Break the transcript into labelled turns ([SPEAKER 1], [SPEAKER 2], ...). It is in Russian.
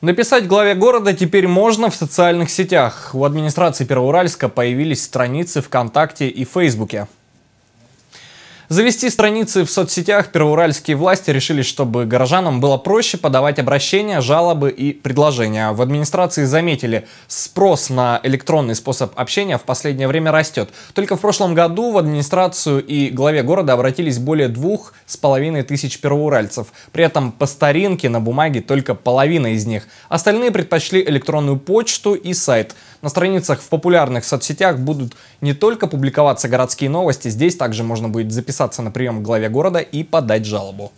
[SPEAKER 1] Написать главе города теперь можно в социальных сетях. У администрации Первоуральска появились страницы ВКонтакте и Фейсбуке. Завести страницы в соцсетях первоуральские власти решили, чтобы горожанам было проще подавать обращения, жалобы и предложения. В администрации заметили, спрос на электронный способ общения в последнее время растет. Только в прошлом году в администрацию и главе города обратились более двух с половиной тысяч первоуральцев. При этом по старинке на бумаге только половина из них. Остальные предпочли электронную почту и сайт. На страницах в популярных соцсетях будут не только публиковаться городские новости, здесь также можно будет записать записаться на прием к главе города и подать жалобу.